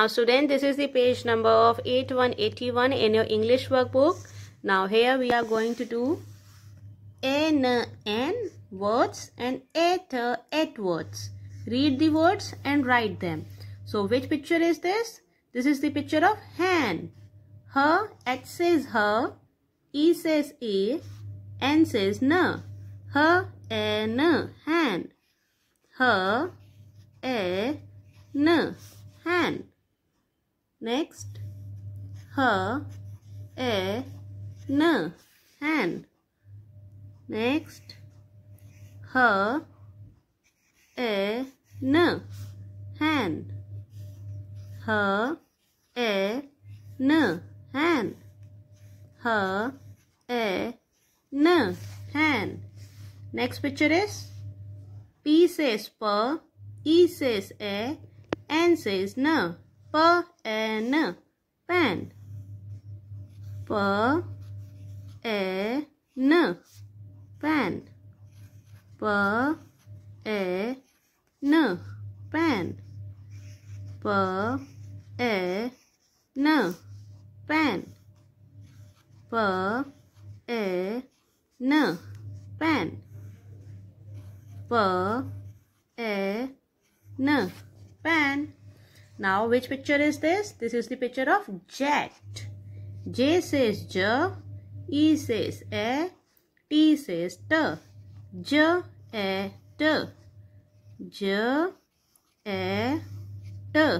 Now student, this is the page number of 8181 in your English workbook. Now here we are going to do N, N words and eight, eight words. Read the words and write them. So which picture is this? This is the picture of hand. Her, H says her, E says E, N says N. Her, N, hand. Her, N. Next, her, no, hand. Next, her, no, hand. Her, no, hand. Her, no, hand. Next picture is P says per, says a, N says no. P N pen P A N pen P A N pen P A N pen P A N pen P A N pen now which picture is this? This is the picture of jet. J says J, E says A, T says T. J, A, T. J, A, T.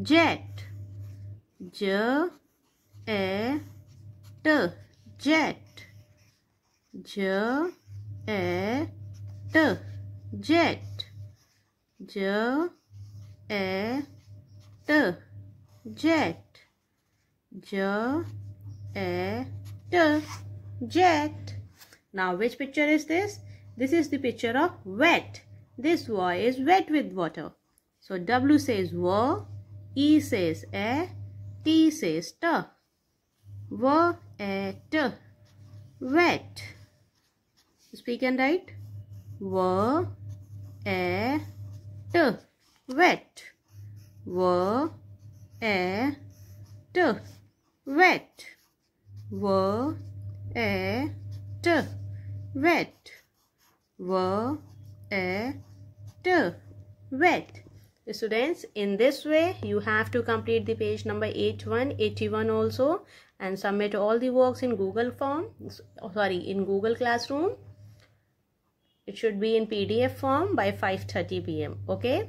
Jet. J, A, T. Jet. J, A, T. Jet. J, A, T jet j a t jet now which picture is this this is the picture of wet this y is wet with water so w says w e says a t says t w a t wet speak and write w a t wet were a t wet were a t wet were a t wet students in this way you have to complete the page number eighty one, eighty one also and submit all the works in google form sorry in google classroom it should be in pdf form by 5:30 pm okay